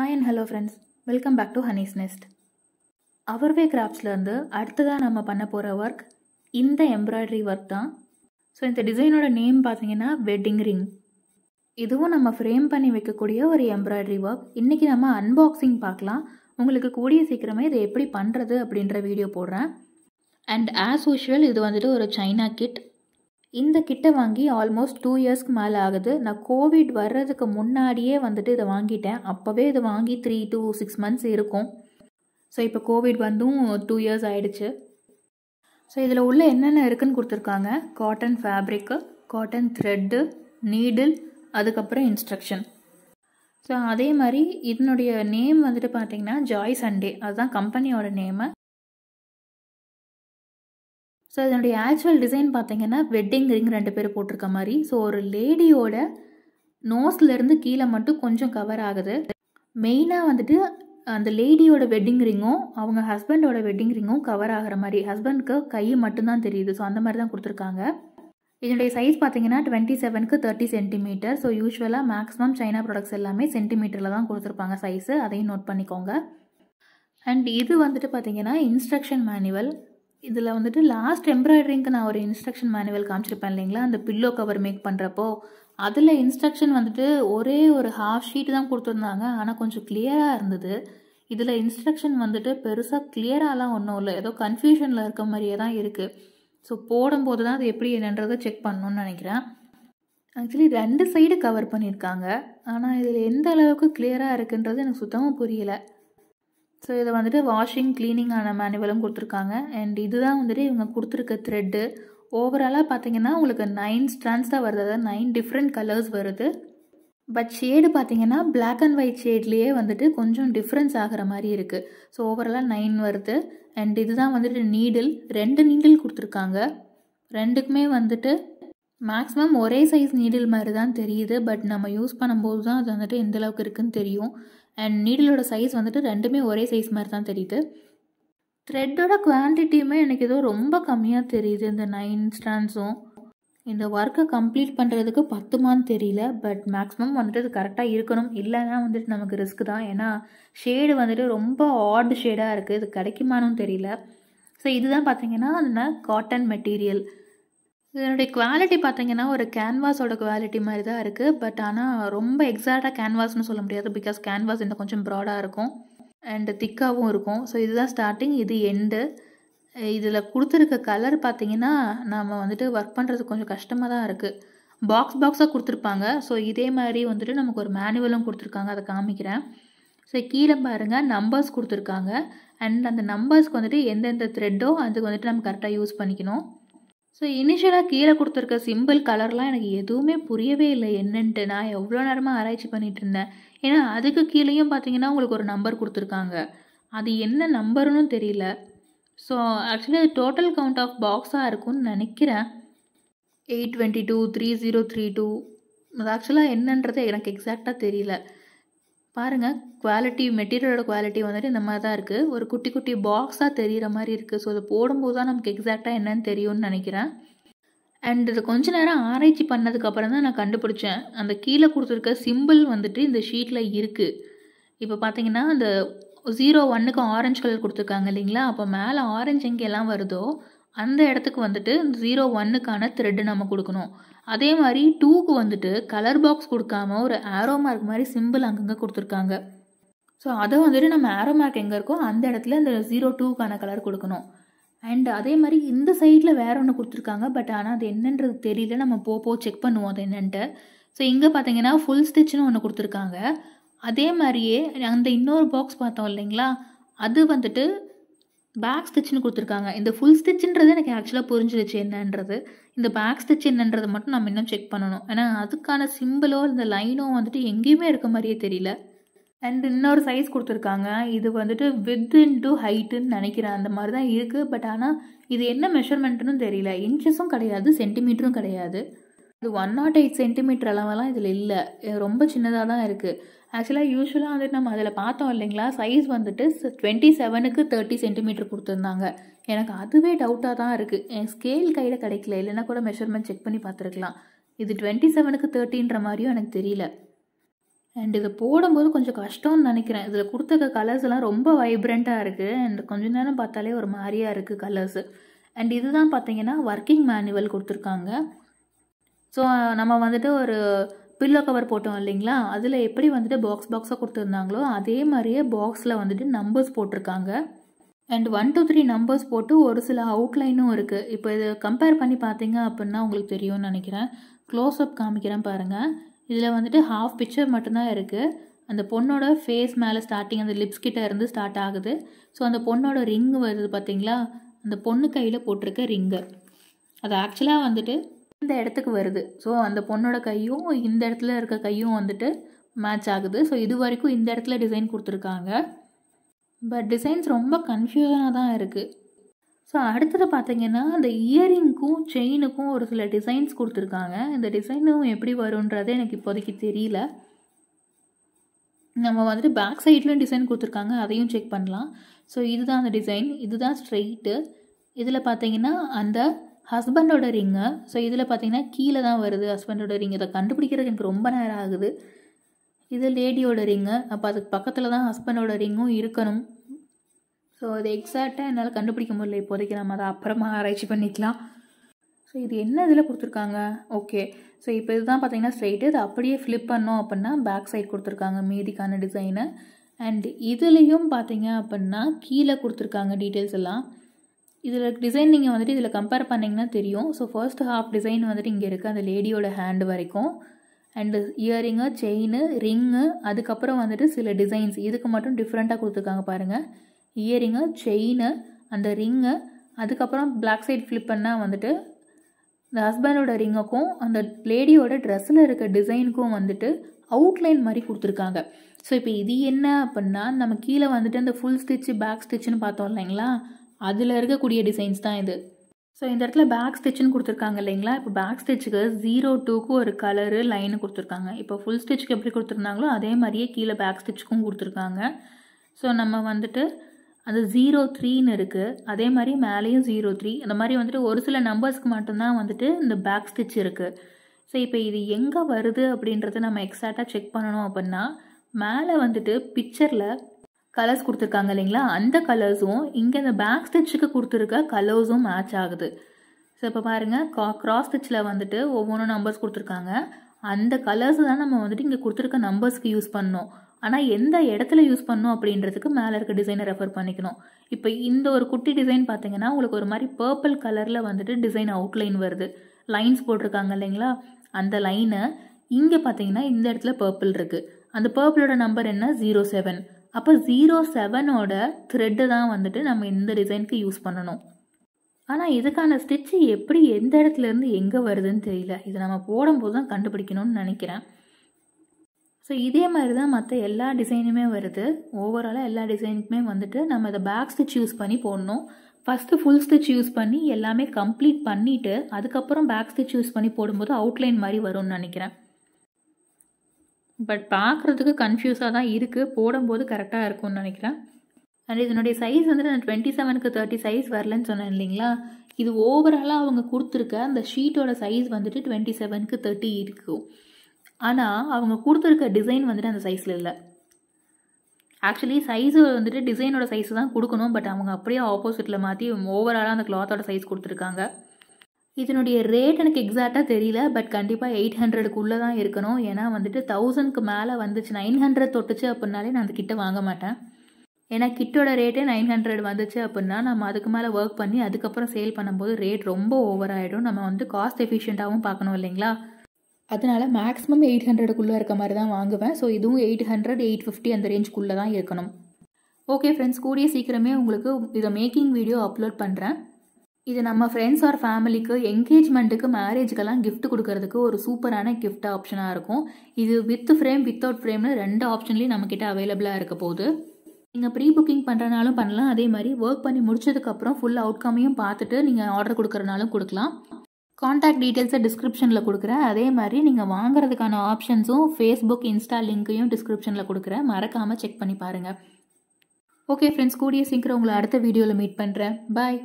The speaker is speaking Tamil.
hi and hello friends welcome back to honey's nest அவர்வே கிராஃப்ட்ஸ்லேருந்து அடுத்ததாக நம்ம பண்ண போகிற ஒர்க் இந்த எம்ப்ராய்டரி ஒர்க் தான் ஸோ இந்த டிசைனோட நேம் பார்த்தீங்கன்னா வெட்டிங் ரிங் இதுவும் நம்ம ஃப்ரேம் பண்ணி வைக்கக்கூடிய ஒரு எம்ப்ராய்டரி ஒர்க் இன்றைக்கி நம்ம அன்பாக்சிங் பார்க்கலாம் உங்களுக்கு கூடிய சீக்கிரமே இதை எப்படி பண்ணுறது அப்படின்ற வீடியோ போடுறேன் அண்ட் ஆஸ் யூஷுவல் இது வந்துட்டு ஒரு சைனா கிட் இந்த கிட்ட வாங்கி ஆல்மோஸ்ட் டூ இயர்ஸ்க்கு மேலே ஆகுது நான் கோவிட் வர்றதுக்கு முன்னாடியே வந்துட்டு இதை வாங்கிட்டேன் அப்போவே இதை வாங்கி த்ரீ டு சிக்ஸ் மந்த்ஸ் இருக்கும் ஸோ இப்போ கோவிட் வந்தும் டூ இயர்ஸ் ஆயிடுச்சு ஸோ இதில் உள்ள என்னென்ன இருக்குன்னு கொடுத்துருக்காங்க cotton fabric cotton thread needle அதுக்கப்புறம் இன்ஸ்ட்ரக்ஷன் ஸோ அதே மாதிரி இதனுடைய நேம் வந்துட்டு பார்த்தீங்கன்னா ஜாய் சண்டே அதுதான் கம்பெனியோட நேமு ஸோ இதனுடைய ஆக்சுவல் டிசைன் பார்த்தீங்கன்னா வெட்டிங் ரிங் ரெண்டு பேர் போட்டிருக்க மாதிரி ஸோ ஒரு லேடியோட நோஸ்லேருந்து கீழே மட்டும் கொஞ்சம் கவர் ஆகுது மெயினாக வந்துட்டு அந்த லேடியோட வெட்டிங் ரிங்கும் அவங்க ஹஸ்பண்டோட வெட்டிங் ரிங்கும் கவர் ஆகிற மாதிரி ஹஸ்பண்ட்க்கு கை மட்டும்தான் தெரியுது ஸோ அந்த மாதிரி தான் கொடுத்துருக்காங்க இதனுடைய சைஸ் பார்த்தீங்கன்னா டுவெண்ட்டி செவனுக்கு தேர்ட்டி சென்டிமீட்டர் ஸோ யூஸ்வலாக மேக்ஸிமம் சைனா ப்ராடக்ட்ஸ் எல்லாமே சென்டிமீட்டரில் தான் கொடுத்துருப்பாங்க சைஸு அதையும் நோட் பண்ணிக்கோங்க அண்ட் இது வந்துட்டு பார்த்தீங்கன்னா இன்ஸ்ட்ரக்ஷன் மேனுவல் இதில் வந்துட்டு லாஸ்ட் எம்ப்ராய்டரிங்க்கு நான் ஒரு இன்ஸ்ட்ரக்ஷன் மேனுவல் காமிச்சிருப்பேன் இல்லைங்களா அந்த பில்லோ கவர் மேக் பண்ணுறப்போ அதில் இன்ஸ்ட்ரக்ஷன் வந்துட்டு ஒரே ஒரு ஹாஃப் ஷீட் தான் கொடுத்துருந்தாங்க ஆனால் கொஞ்சம் கிளியராக இருந்தது இதில் இன்ஸ்ட்ரக்ஷன் வந்துட்டு பெருசாக கிளியராகலாம் ஒன்றும் இல்லை ஏதோ கன்ஃபியூஷனில் இருக்க மாதிரியே தான் இருக்குது ஸோ போடும்போது தான் அது எப்படி என்னன்றதை செக் பண்ணணும்னு நினைக்கிறேன் ஆக்சுவலி ரெண்டு சைடு கவர் பண்ணியிருக்காங்க ஆனால் இதில் எந்த அளவுக்கு கிளியராக இருக்குன்றது எனக்கு சுத்தமாக புரியலை ஸோ இதை வந்துட்டு வாஷிங் க்ளீனிங்கான மேனுவலும் கொடுத்துருக்காங்க அண்ட் இதுதான் வந்துட்டு இவங்க கொடுத்துருக்க த்ரெட்டு ஓவராலாக பார்த்தீங்கன்னா உங்களுக்கு நைன் ஸ்ட்ராண்ட்ஸ் தான் வருது அதாவது நைன் டிஃப்ரெண்ட் கலர்ஸ் வருது பட் ஷேடு பார்த்தீங்கன்னா பிளாக் அண்ட் ஒயிட் ஷேட்லேயே வந்துட்டு கொஞ்சம் டிஃப்ரென்ஸ் ஆகிற மாதிரி இருக்குது ஸோ ஓவராலாக நைன் வருது அண்ட் இதுதான் வந்துட்டு நீடில் ரெண்டு நீடில் கொடுத்துருக்காங்க ரெண்டுக்குமே வந்துட்டு மேக்ஸிமம் ஒரே சைஸ் நீடில் மாதிரி தான் தெரியுது பட் நம்ம யூஸ் பண்ணும்போது தான் அது வந்துட்டு எந்தளவுக்கு இருக்குதுன்னு தெரியும் அண்ட் நீடிலோட சைஸ் வந்துட்டு ரெண்டுமே ஒரே சைஸ் மாதிரி தான் தெரியுது த்ரெட்டோட குவான்டிட்டியுமே எனக்கு ஏதோ ரொம்ப கம்மியாக தெரியுது இந்த நைன் ஸ்டாண்ட்ஸும் இந்த ஒர்க்கை கம்ப்ளீட் பண்ணுறதுக்கு பத்துமான்னு தெரியல பட் மேக்ஸிமம் வந்துட்டு அது கரெக்டாக இருக்கணும் இல்லைன்னா வந்துட்டு நமக்கு ரிஸ்க் தான் ஏன்னா ஷேடு வந்துட்டு ரொம்ப ஆட் ஷேடாக இருக்குது இது கிடைக்குமானும் தெரியல ஸோ இதுதான் பார்த்தீங்கன்னா அதுனா காட்டன் மெட்டீரியல் இதனுடைய குவாலிட்டி பார்த்தீங்கன்னா ஒரு கேன்வாஸோட குவாலிட்டி மாதிரி தான் இருக்குது பட் ஆனால் ரொம்ப எக்ஸாக்டாக கேன்வாஸ்னு சொல்ல முடியாது பிகாஸ் கேன்வாஸ் இந்த கொஞ்சம் ப்ராடாக இருக்கும் அண்டு திக்காகவும் இருக்கும் ஸோ இதுதான் ஸ்டார்டிங் இது எண்டு இதில் கொடுத்துருக்க கலர் பார்த்தீங்கன்னா நம்ம வந்துட்டு ஒர்க் பண்ணுறது கொஞ்சம் கஷ்டமாக தான் இருக்குது பாக்ஸ் பாக்ஸாக கொடுத்துருப்பாங்க ஸோ இதே மாதிரி வந்துட்டு நமக்கு ஒரு மேனுவலும் கொடுத்துருக்காங்க அதை காமிக்கிறேன் ஸோ கீழே பாருங்கள் நம்பர்ஸ் கொடுத்துருக்காங்க அண்ட் அந்த நம்பர்ஸ்க்கு வந்துட்டு எந்தெந்த த்ரெட்டோ அதுக்கு வந்துட்டு நம்ம கரெக்டாக யூஸ் பண்ணிக்கணும் ஸோ இனிஷியலாக கீழே கொடுத்துருக்க சிம்பிள் கலர்லாம் எனக்கு எதுவுமே புரியவே இல்லை என்னன்ட்டு நான் எவ்வளோ நேரமாக ஆராய்ச்சி பண்ணிகிட்டு இருந்தேன் ஏன்னா அதுக்கு கீழேயும் பார்த்தீங்கன்னா உங்களுக்கு ஒரு நம்பர் கொடுத்துருக்காங்க அது என்ன நம்பருன்னு தெரியல ஸோ ஆக்சுவலி அது டோட்டல் கவுண்ட் ஆஃப் பாக்ஸாக இருக்கும்னு நினைக்கிறேன் eight twenty two three zero three two அது ஆக்சுவலாக என்னன்றது எனக்கு எக்ஸாக்டாக தெரியல பாருங்கள் குவாலிட்டி மெட்டீரியலோட குவாலிட்டி வந்துட்டு இந்த மாதிரி தான் இருக்குது ஒரு குட்டி குட்டி பாக்ஸாக தெரிகிற மாதிரி இருக்குது ஸோ அதை போடும்போது தான் நமக்கு எக்ஸாக்டாக என்னன்னு தெரியும்னு நினைக்கிறேன் அண்ட் இது கொஞ்ச நேரம் ஆராய்ச்சி பண்ணதுக்கப்புறம் தான் நான் கண்டுபிடிச்சேன் அந்த கீழே கொடுத்துருக்க சிம்பிள் வந்துட்டு இந்த ஷீட்டில் இருக்குது இப்போ பார்த்தீங்கன்னா அந்த ஜீரோ ஒன்னுக்கு ஆரஞ்சு கலர் கொடுத்துருக்காங்க இல்லைங்களா அப்போ மேலே ஆரஞ்சு எங்கெல்லாம் வருதோ அந்த இடத்துக்கு வந்துட்டு ஜீரோ ஒன்னுக்கான த்ரெட்டு நம்ம கொடுக்கணும் அதே மாதிரி டூக்கு வந்துட்டு கலர் பாக்ஸ் கொடுக்காம ஒரு ஆரோ மார்க் மாதிரி சிம்பிள் அங்கங்கே கொடுத்துருக்காங்க ஸோ அதை வந்துட்டு நம்ம ஆரோ மார்க் எங்கே இருக்கோ அந்த இடத்துல அந்த ஜீரோ டூக்கான கலர் கொடுக்கணும் அண்ட் அதே மாதிரி இந்த சைடில் வேற ஒன்று கொடுத்துருக்காங்க பட் ஆனால் அது என்னன்றது தெரியல நம்ம போப்போ செக் பண்ணுவோம் அது என்னன்ட்டு ஸோ இங்கே பார்த்தீங்கன்னா ஃபுல் ஸ்டிச்சுன்னு ஒன்று கொடுத்துருக்காங்க அதே மாதிரியே அந்த இன்னொரு பாக்ஸ் பார்த்தோம் இல்லைங்களா அது வந்துட்டு பேக் ஸ்டிச்சுன்னு கொடுத்துருக்காங்க இந்த ஃபுல் ஸ்டிச்சுன்றது எனக்கு ஆக்சுவலாக புரிஞ்சிருச்சு என்னன்றது இந்த பேக் ஸ்டிச் என்னன்றது மட்டும் நம்ம இன்னும் செக் பண்ணணும் ஏன்னா அதுக்கான சிம்பிளோ இந்த லைனோ வந்துட்டு எங்கேயுமே இருக்க மாதிரியே தெரியல அண்ட் இன்னொரு சைஸ் கொடுத்துருக்காங்க இது வந்துட்டு வித் டு ஹைட்டுன்னு நினைக்கிறேன் அந்த மாதிரி தான் இருக்குது பட் ஆனால் இது என்ன மெஷர்மெண்ட்டுன்னு தெரியல இன்ச்சஸும் கிடையாது சென்டிமீட்டரும் கிடையாது இது ஒன் நாட் எயிட் சென்டிமீட்டர் அளவெல்லாம் இதில் இல்லை ரொம்ப சின்னதாக தான் இருக்குது ஆக்சுவலாக யூஸ்வலாக வந்துட்டு நம்ம அதில் பார்த்தோம் இல்லைங்களா சைஸ் வந்துட்டு டுவெண்ட்டி செவனுக்கு தேர்ட்டி சென்டிமீட்டர் கொடுத்துருந்தாங்க எனக்கு அதுவே டவுட்டாக தான் இருக்குது என் ஸ்கேல் கையில் கிடைக்கல இல்லைன்னா கூட மெஷர்மெண்ட் செக் பண்ணி பார்த்துருக்கலாம் இது டுவெண்ட்டி செவனுக்கு தேர்ட்டின்ற மாதிரியும் எனக்கு தெரியல அண்ட் இதை போடும்போது கொஞ்சம் கஷ்டம்னு நினைக்கிறேன் இதில் கொடுத்துருக்க கலர்ஸ் எல்லாம் ரொம்ப வைப்ரண்ட்டாக இருக்குது அண்ட் கொஞ்ச நேரம் பார்த்தாலே ஒரு மாதிரியாக இருக்குது கலர்ஸு அண்ட் இதுதான் பார்த்தீங்கன்னா ஒர்க்கிங் மேனுவல் கொடுத்துருக்காங்க ஸோ நம்ம வந்துட்டு ஒரு பில்லோ கவர் போட்டோம் இல்லைங்களா அதில் எப்படி வந்துட்டு பாக்ஸ் பாக்ஸாக கொடுத்துருந்தாங்களோ அதே மாதிரியே பாக்ஸில் வந்துட்டு நம்பர்ஸ் போட்டிருக்காங்க and one two three numbers போட்டு ஒரு சில அவுட்லைனும் இருக்குது இப்போ இது கம்பேர் பண்ணி பார்த்தீங்க அப்படின்னா உங்களுக்கு தெரியும்னு நினைக்கிறேன் க்ளோஸ் அப் காமிக்கிறேன் பாருங்கள் இதில் வந்துட்டு ஹாஃப் பிக்சர் மட்டும்தான் இருக்குது அந்த பொண்ணோட ஃபேஸ் மேலே ஸ்டார்டிங் அந்த லிப்ஸ் கிட்ட இருந்து ஸ்டார்ட் ஆகுது ஸோ அந்த பொண்ணோட ரிங் வருது பார்த்தீங்களா அந்த பொண்ணு கையில் போட்டிருக்க ரிங்கு அது ஆக்சுவலாக வந்துட்டு இந்த இடத்துக்கு வருது ஸோ அந்த பொண்ணோட கையும் இந்த இடத்துல இருக்க கையும் வந்துட்டு மேட்ச் ஆகுது ஸோ இது வரைக்கும் இந்த இடத்துல டிசைன் கொடுத்துருக்காங்க பட் டிசைன்ஸ் ரொம்ப கன்ஃபியூஷனாக தான் இருக்குது ஸோ அடுத்தது பார்த்தீங்கன்னா இந்த இயரிங்க்கும் செயினுக்கும் ஒரு சில டிசைன்ஸ் கொடுத்துருக்காங்க இந்த டிசைனும் எப்படி வரும்ன்றதே எனக்கு இப்போதைக்கு தெரியல நம்ம வந்துட்டு பேக் சைட்லேயும் டிசைன் கொடுத்துருக்காங்க அதையும் செக் பண்ணலாம் ஸோ இதுதான் அந்த டிசைன் இதுதான் ஸ்ட்ரெயிட்டு இதில் பார்த்தீங்கன்னா அந்த ஹஸ்பண்டோட ரிங்கு ஸோ இதில் பார்த்தீங்கன்னா கீழே தான் வருது ஹஸ்பண்டோட ரிங் இதை கண்டுபிடிக்கிறதுக்கு எனக்கு ரொம்ப நேரம் ஆகுது இது லேடியோட ரிங்கு அப்போ அதுக்கு பக்கத்தில் தான் ஹஸ்பண்டோட ரிங்கும் இருக்கணும் ஸோ அது எக்ஸாக்டாக என்னால் கண்டுபிடிக்க முடியல இப்போதைக்கு நம்ம அதை அப்புறமா ஆராய்ச்சி பண்ணிக்கலாம் ஸோ இது என்ன இதில் கொடுத்துருக்காங்க ஓகே ஸோ இப்போ இதுதான் பார்த்தீங்கன்னா ஸ்ட்ரைட்டு இது அப்படியே ஃப்ளிப் பண்ணோம் அப்படின்னா பேக் சைட் கொடுத்துருக்காங்க மீதிக்கான டிசைனு அண்ட் இதுலேயும் பார்த்தீங்க அப்படின்னா கீழே கொடுத்துருக்காங்க டீட்டெயில்ஸ் எல்லாம் இதில் டிசைன் நீங்கள் வந்துட்டு இதில் கம்பேர் பண்ணிங்கன்னா தெரியும் ஸோ ஃபர்ஸ்ட் ஹாஃப் டிசைன் வந்துட்டு இங்கே இருக்குது அந்த லேடியோட ஹேண்டு வரைக்கும் அண்டு இயரிங்கு செயின் ரிங்கு அதுக்கப்புறம் வந்துட்டு சில டிசைன்ஸ் இதுக்கு மட்டும் டிஃப்ரெண்ட்டாக கொடுத்துருக்காங்க பாருங்கள் இயரிங்கு செயின் அந்த ரிங்கு அதுக்கப்புறம் பிளாக் சைட் ஃப்ளிப் பண்ணால் வந்துட்டு இந்த ஹஸ்பண்டோட ரிங்குக்கும் அந்த லேடியோட ட்ரெஸ்ஸில் இருக்க டிசைனுக்கும் வந்துட்டு அவுட்லைன் மாதிரி கொடுத்துருக்காங்க ஸோ இப்போ இது என்ன அப்படின்னா நம்ம கீழே வந்துட்டு அந்த ஃபுல் ஸ்டிச்சு பேக் ஸ்டிச்சுன்னு பார்த்தோம் இல்லைங்களா அதில் இருக்கக்கூடிய டிசைன்ஸ் தான் இது ஸோ இந்த இடத்துல பேக் ஸ்டிச்சுன்னு கொடுத்துருக்காங்க இல்லைங்களா இப்போ பேக் ஸ்டிச்சுக்கு ஜீரோ டூக்கு ஒரு கலரு லைனு கொடுத்துருக்காங்க இப்போ ஃபுல் ஸ்டிச்சுக்கு எப்படி கொடுத்துருந்தாங்களோ அதே மாதிரியே கீழே பேக் ஸ்டிச்சுக்கும் கொடுத்துருக்காங்க ஸோ நம்ம வந்துட்டு அது ஜீரோ த்ரீன்னு இருக்குது அதே மாதிரி மேலேயும் ஜீரோ த்ரீ அந்த மாதிரி வந்துட்டு ஒரு சில நம்பர்ஸ்க்கு மட்டும்தான் வந்துட்டு இந்த பேக் ஸ்டிச் இருக்குது ஸோ இப்போ இது எங்கே வருது அப்படின்றத நம்ம எக்ஸாக்டாக செக் பண்ணணும் அப்படின்னா மேலே வந்துட்டு பிக்சரில் கலர்ஸ் கொடுத்துருக்காங்க இல்லைங்களா அந்த கலர்ஸும் இங்கே இந்த பேக் ஸ்டிச்சுக்கு கொடுத்துருக்க கலர்ஸும் மேட்ச் ஆகுது ஸோ இப்போ பாருங்கள் கா க்ராஸ் ஸ்டிச்சில் வந்துட்டு ஒவ்வொன்றும் நம்பர்ஸ் கொடுத்துருக்காங்க அந்த கலர்ஸ் தான் நம்ம வந்துட்டு இங்கே கொடுத்துருக்க நம்பர்ஸ்க்கு யூஸ் பண்ணோம் ஆனால் எந்த இடத்துல யூஸ் பண்ணோம் அப்படின்றதுக்கு மேலே இருக்க டிசைனை ரெஃபர் பண்ணிக்கணும் இப்போ இந்த ஒரு குட்டி டிசைன் பார்த்தீங்கன்னா உங்களுக்கு ஒரு மாதிரி பர்பிள் கலரில் வந்துட்டு டிசைன் அவுட்லைன் வருது லைன்ஸ் போட்டிருக்காங்க இல்லைங்களா அந்த லைனை இங்கே பார்த்தீங்கன்னா இந்த இடத்துல பர்பிள் இருக்குது அந்த பர்பிளோட நம்பர் என்ன ஜீரோ செவன் அப்போ ஜீரோ செவனோட த்ரெட்டு தான் வந்துட்டு நம்ம இந்த டிசைனுக்கு யூஸ் பண்ணணும் ஆனால் இதுக்கான ஸ்டிச்சு எப்படி எந்த இடத்துலேருந்து எங்கே வருதுன்னு தெரியல இதை நம்ம போடும்போது தான் கண்டுபிடிக்கணும்னு நினைக்கிறேன் ஸோ இதே மாதிரி தான் மற்ற எல்லா டிசைனுமே வருது ஓவராலாக எல்லா டிசைனுக்குமே வந்துட்டு நம்ம இதை பேக் ஸ்டிச் யூஸ் பண்ணி போடணும் ஃபஸ்ட்டு ஃபுல் ஸ்டிச் யூஸ் பண்ணி எல்லாமே கம்ப்ளீட் பண்ணிவிட்டு அதுக்கப்புறம் பேக் ஸ்டிச் யூஸ் பண்ணி போடும்போது அவுட்லைன் மாதிரி வரும்னு நினைக்கிறேன் பட் பார்க்குறதுக்கு கன்ஃபியூஸாக தான் இருக்குது போடும்போது கரெக்டாக இருக்கும்னு நினைக்கிறேன் அண்ட் இதனுடைய சைஸ் வந்துட்டு நான் டுவெண்ட்டி செவனுக்கு தேர்ட்டி சைஸ் வரலன்னு சொன்னேன் இல்லைங்களா இது ஓவராலாக அவங்க கொடுத்துருக்க அந்த ஷீட்டோட சைஸ் வந்துட்டு டுவெண்ட்டி செவனுக்கு தேர்ட்டி இருக்கும் ஆனால் அவங்க கொடுத்துருக்க டிசைன் வந்துட்டு அந்த சைஸில் இல்லை ஆக்சுவலி சைஸ் வந்துட்டு டிசைனோட சைஸ் தான் கொடுக்கணும் பட் அவங்க அப்படியே ஆப்போசிட்டில் மாற்றி ஓவராலாக அந்த கிளாத்தோட சைஸ் கொடுத்துருக்காங்க இதனுடைய ரேட் எனக்கு எக்ஸாக்டாக தெரியல பட் கண்டிப்பாக எயிட் ஹண்ட்ரடுக்குள்ளே தான் இருக்கணும் ஏன்னா வந்துட்டு தௌசண்ட்க்கு மேலே வந்துச்சு நைன் ஹண்ட்ரட் தொட்டுச்சு அப்படின்னாலே நான் அந்த கிட்ட வாங்க மாட்டேன் ஏன்னா கிட்டோட ரேட்டே நைன் ஹண்ட்ரட் வந்துச்சு அப்படின்னா நம்ம அதுக்கு மேலே ஒர்க் பண்ணி அதுக்கப்புறம் சேல் பண்ணும்போது ரேட் ரொம்ப ஓவர் ஆகிடும் நம்ம வந்து காஸ்ட் எஃபிஷியண்ட்டாகவும் பார்க்கணும் இல்லைங்களா அதனால் மேக்ஸிமம் எயிட் ஹண்ட்ரடுக்குள்ளே இருக்க மாதிரி தான் வாங்குவேன் ஸோ இதுவும் எயிட் ஹண்ட்ரட் எயிட் ஃபிஃப்டி அந்த ரேஞ்சுக்குள்ளே தான் இருக்கணும் ஓகே ஃப்ரெண்ட்ஸ் கூடிய சீக்கிரமே உங்களுக்கு இதை மேக்கிங் வீடியோ அப்லோட் பண்ணுறேன் இது நம்ம ஃப்ரெண்ட்ஸ் ஆர் ஃபேமிலிக்கு என்கேஜ்மெண்ட்டுக்கு மேரேஜ்க்கெல்லாம் கிஃப்ட் கொடுக்கறதுக்கு ஒரு சூப்பரான கிஃப்ட் ஆப்ஷனாக இருக்கும் இது வித் ஃப்ரேம் வித்தவுட் ஃப்ரேம்னு ரெண்டு ஆப்ஷன்லேயும் நம்மக்கிட்ட அவைலபிளாக இருக்க போகுது நீங்கள் ப்ரீ புக்கிங் பண்ணுறனாலும் பண்ணலாம் அதே மாதிரி ஒர்க் பண்ணி முடிச்சதுக்கப்புறம் ஃபுல் அவுட்கமையும் பார்த்துட்டு நீங்கள் ஆர்டர் கொடுக்குறனாலும் கொடுக்கலாம் காண்டாக்ட் டீட்டெயில்ஸை டிஸ்கிரிப்ஷனில் கொடுக்குறேன் அதே மாதிரி நீங்கள் வாங்குறதுக்கான ஆப்ஷன்ஸும் ஃபேஸ்புக் இன்ஸ்டா லிங்க்கையும் டிஸ்கிரிப்ஷனில் கொடுக்குறேன் மறக்காமல் செக் பண்ணி பாருங்கள் ஓகே ஃப்ரெண்ட்ஸ் கூடிய சீக்கிரம் உங்களை அடுத்த வீடியோவில் மீட் பண்ணுறேன் பாய்